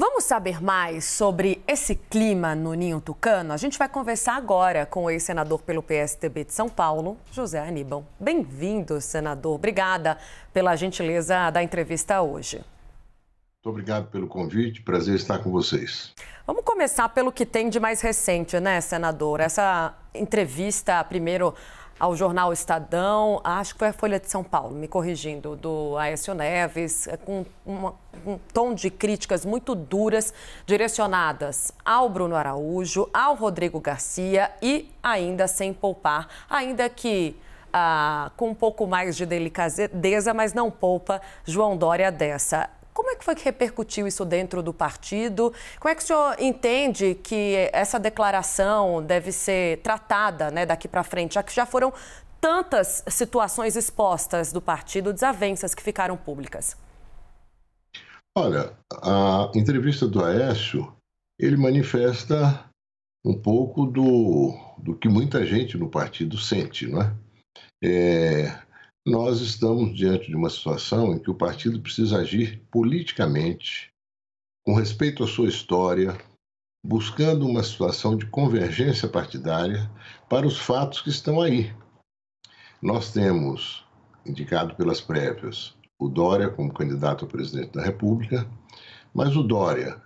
Vamos saber mais sobre esse clima no Ninho Tucano? A gente vai conversar agora com o ex-senador pelo PSTB de São Paulo, José Aníbal. Bem-vindo, senador. Obrigada pela gentileza da entrevista hoje. Muito obrigado pelo convite, prazer estar com vocês. Vamos começar pelo que tem de mais recente, né, senador? Essa entrevista, primeiro ao jornal Estadão, acho que foi a Folha de São Paulo, me corrigindo, do Aécio Neves, eh, com uma, um tom de críticas muito duras direcionadas ao Bruno Araújo, ao Rodrigo Garcia e ainda sem poupar, ainda que ah, com um pouco mais de delicadeza, mas não poupa João Dória dessa. Como é que foi que repercutiu isso dentro do partido? Como é que o senhor entende que essa declaração deve ser tratada né, daqui para frente, já que já foram tantas situações expostas do partido, desavenças que ficaram públicas? Olha, a entrevista do Aécio, ele manifesta um pouco do, do que muita gente no partido sente, não é? é nós estamos diante de uma situação em que o partido precisa agir politicamente, com respeito à sua história, buscando uma situação de convergência partidária para os fatos que estão aí. Nós temos, indicado pelas prévias, o Dória como candidato a presidente da República, mas o Dória,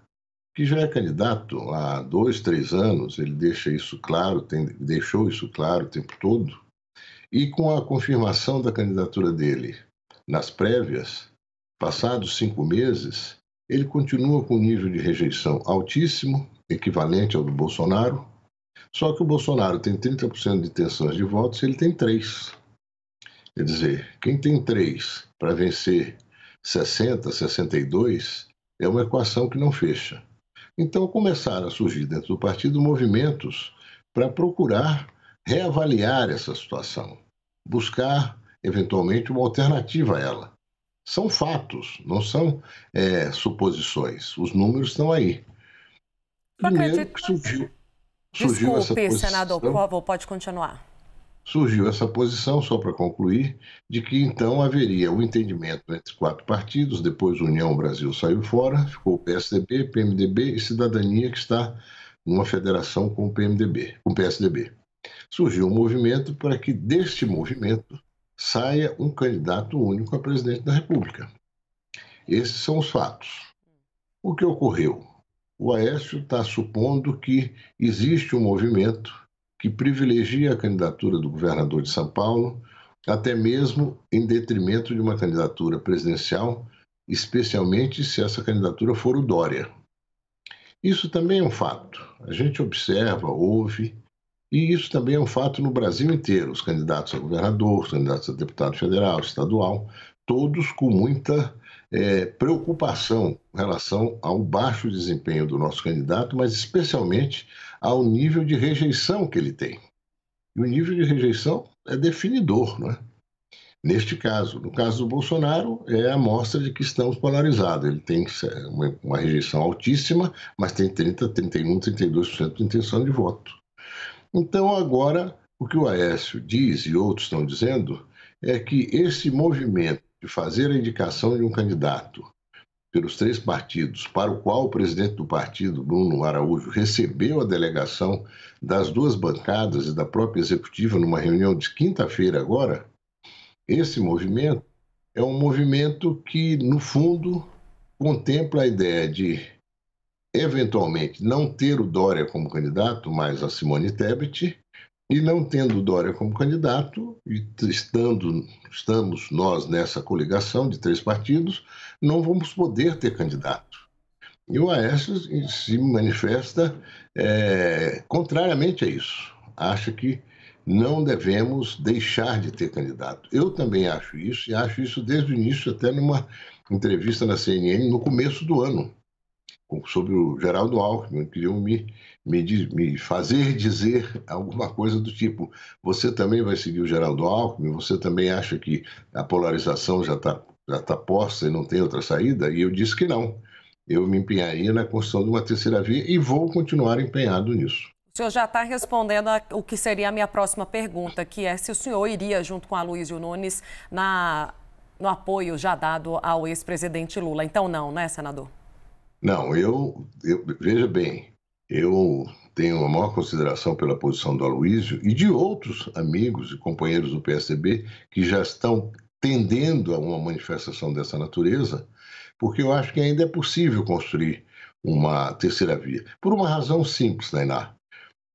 que já é candidato há dois, três anos, ele deixa isso claro, tem, deixou isso claro o tempo todo, e com a confirmação da candidatura dele nas prévias, passados cinco meses, ele continua com um nível de rejeição altíssimo, equivalente ao do Bolsonaro, só que o Bolsonaro tem 30% de intenções de votos, ele tem 3. Quer dizer, quem tem 3 para vencer 60, 62, é uma equação que não fecha. Então começaram a surgir dentro do partido movimentos para procurar reavaliar essa situação buscar eventualmente uma alternativa a ela. São fatos, não são é, suposições. Os números estão aí. Primeiro que surgiu, surgiu Desculpe, essa posição, senador, por favor, pode continuar. Surgiu essa posição, só para concluir, de que então haveria o um entendimento entre quatro partidos, depois União Brasil saiu fora, ficou o PSDB, PMDB e Cidadania, que está numa federação com o PMDB, com o PSDB surgiu um movimento para que deste movimento saia um candidato único a presidente da República. Esses são os fatos. O que ocorreu? O Aécio está supondo que existe um movimento que privilegia a candidatura do governador de São Paulo, até mesmo em detrimento de uma candidatura presidencial, especialmente se essa candidatura for o Dória. Isso também é um fato. A gente observa, ouve e isso também é um fato no Brasil inteiro. Os candidatos a governador, os candidatos a deputado federal, estadual, todos com muita é, preocupação em relação ao baixo desempenho do nosso candidato, mas especialmente ao nível de rejeição que ele tem. E o nível de rejeição é definidor, não é? Neste caso, no caso do Bolsonaro, é a amostra de que estamos polarizados. Ele tem é, uma, uma rejeição altíssima, mas tem 30, 31, 32% de intenção de voto. Então, agora, o que o Aécio diz e outros estão dizendo é que esse movimento de fazer a indicação de um candidato pelos três partidos, para o qual o presidente do partido, Bruno Araújo, recebeu a delegação das duas bancadas e da própria executiva numa reunião de quinta-feira agora, esse movimento é um movimento que, no fundo, contempla a ideia de eventualmente não ter o Dória como candidato, mas a Simone Tebet, e não tendo o Dória como candidato, e estando, estamos nós nessa coligação de três partidos, não vamos poder ter candidato. E o Aécio se manifesta é, contrariamente a isso. Acha que não devemos deixar de ter candidato. Eu também acho isso, e acho isso desde o início, até numa entrevista na CNN no começo do ano sobre o Geraldo Alckmin, né, queriam me, me, me, fazer dizer alguma coisa do tipo: você também vai seguir o Geraldo Alckmin? Você também acha que a polarização já está já tá posta e não tem outra saída? E eu disse que não. Eu me empenharia na construção de uma terceira via e vou continuar empenhado nisso. O senhor já está respondendo a, o que seria a minha próxima pergunta, que é se o senhor iria, junto com a Luísio Nunes, na, no apoio já dado ao ex-presidente Lula. Então, não, né, senador? Não, eu, eu veja bem, eu tenho a maior consideração pela posição do Aloísio e de outros amigos e companheiros do PSDB que já estão tendendo a uma manifestação dessa natureza, porque eu acho que ainda é possível construir uma terceira via. Por uma razão simples, Nainá.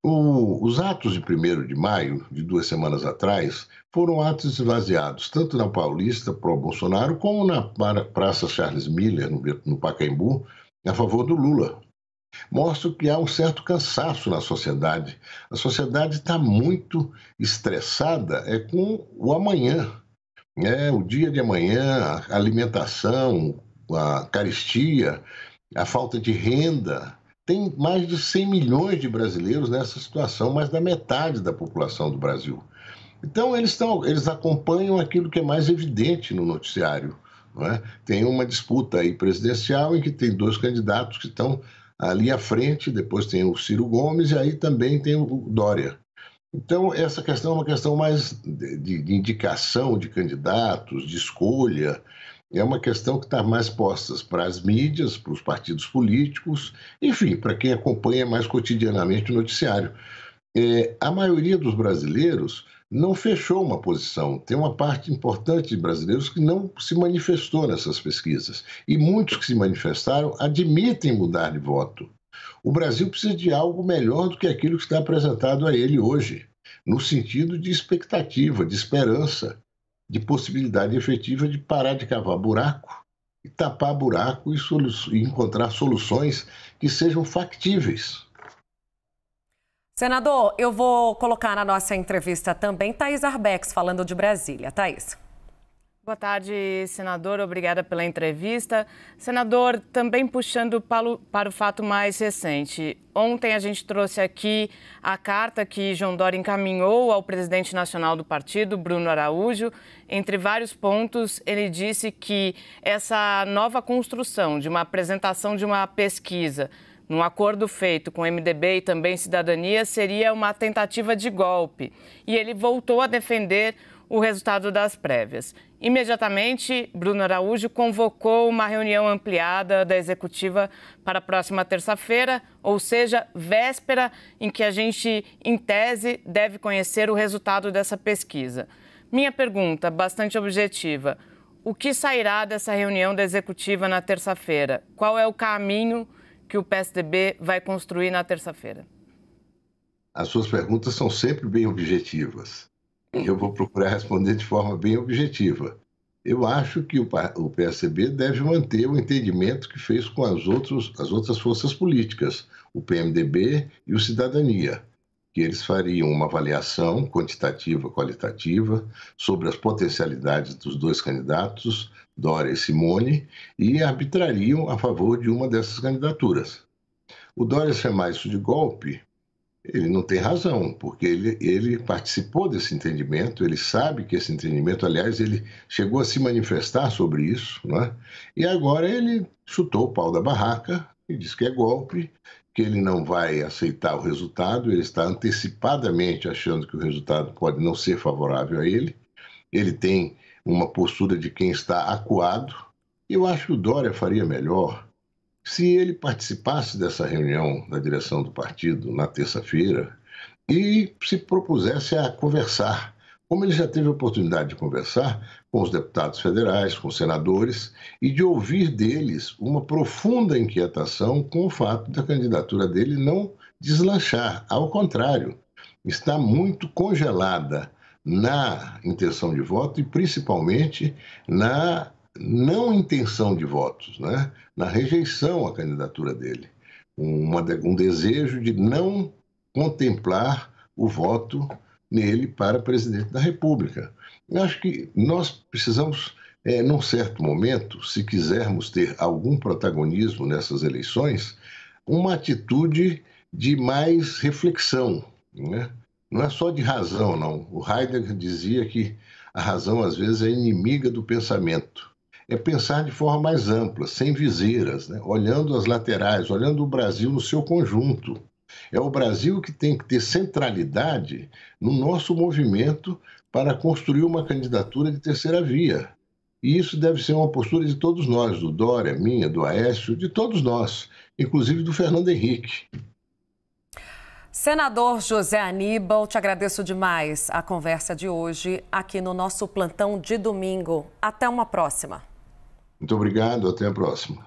O, os atos de 1 de maio, de duas semanas atrás, foram atos esvaziados, tanto na Paulista, pró-Bolsonaro, como na Praça Charles Miller, no, no Pacaembu, a favor do Lula. Mostra que há um certo cansaço na sociedade. A sociedade está muito estressada é com o amanhã, né? o dia de amanhã, a alimentação, a caristia, a falta de renda. Tem mais de 100 milhões de brasileiros nessa situação, mais da metade da população do Brasil. Então, eles, tão, eles acompanham aquilo que é mais evidente no noticiário. É? Tem uma disputa aí presidencial em que tem dois candidatos que estão ali à frente, depois tem o Ciro Gomes e aí também tem o Dória. Então, essa questão é uma questão mais de, de indicação de candidatos, de escolha, é uma questão que está mais posta para as mídias, para os partidos políticos, enfim, para quem acompanha mais cotidianamente o noticiário. É, a maioria dos brasileiros não fechou uma posição. Tem uma parte importante de brasileiros que não se manifestou nessas pesquisas. E muitos que se manifestaram admitem mudar de voto. O Brasil precisa de algo melhor do que aquilo que está apresentado a ele hoje, no sentido de expectativa, de esperança, de possibilidade efetiva de parar de cavar buraco e tapar buraco e, solu e encontrar soluções que sejam factíveis. Senador, eu vou colocar na nossa entrevista também Thaís Arbex falando de Brasília. Thaís. Boa tarde, senador. Obrigada pela entrevista. Senador, também puxando para o fato mais recente. Ontem a gente trouxe aqui a carta que João Dória encaminhou ao presidente nacional do partido, Bruno Araújo. Entre vários pontos, ele disse que essa nova construção de uma apresentação de uma pesquisa num acordo feito com MDB e também Cidadania, seria uma tentativa de golpe. E ele voltou a defender o resultado das prévias. Imediatamente, Bruno Araújo convocou uma reunião ampliada da executiva para a próxima terça-feira, ou seja, véspera em que a gente, em tese, deve conhecer o resultado dessa pesquisa. Minha pergunta, bastante objetiva: o que sairá dessa reunião da executiva na terça-feira? Qual é o caminho que o PSDB vai construir na terça-feira? As suas perguntas são sempre bem objetivas. eu vou procurar responder de forma bem objetiva. Eu acho que o PSDB deve manter o entendimento que fez com as, outros, as outras forças políticas, o PMDB e o Cidadania que eles fariam uma avaliação quantitativa, qualitativa, sobre as potencialidades dos dois candidatos, Dória e Simone, e arbitrariam a favor de uma dessas candidaturas. O Dória chamar isso de golpe, ele não tem razão, porque ele, ele participou desse entendimento, ele sabe que esse entendimento, aliás, ele chegou a se manifestar sobre isso, né? e agora ele chutou o pau da barraca e diz que é golpe que ele não vai aceitar o resultado, ele está antecipadamente achando que o resultado pode não ser favorável a ele, ele tem uma postura de quem está acuado. Eu acho que o Dória faria melhor se ele participasse dessa reunião da direção do partido na terça-feira e se propusesse a conversar como ele já teve a oportunidade de conversar com os deputados federais, com os senadores, e de ouvir deles uma profunda inquietação com o fato da candidatura dele não deslanchar. Ao contrário, está muito congelada na intenção de voto e principalmente na não intenção de votos, né? na rejeição à candidatura dele. Uma, um desejo de não contemplar o voto nele para presidente da República. Eu acho que nós precisamos, é, num certo momento, se quisermos ter algum protagonismo nessas eleições, uma atitude de mais reflexão. Né? Não é só de razão, não. O Heidegger dizia que a razão, às vezes, é inimiga do pensamento. É pensar de forma mais ampla, sem viseiras, né? olhando as laterais, olhando o Brasil no seu conjunto. É o Brasil que tem que ter centralidade no nosso movimento para construir uma candidatura de terceira via. E isso deve ser uma postura de todos nós, do Dória, minha, do Aécio, de todos nós, inclusive do Fernando Henrique. Senador José Aníbal, te agradeço demais a conversa de hoje aqui no nosso plantão de domingo. Até uma próxima. Muito obrigado, até a próxima.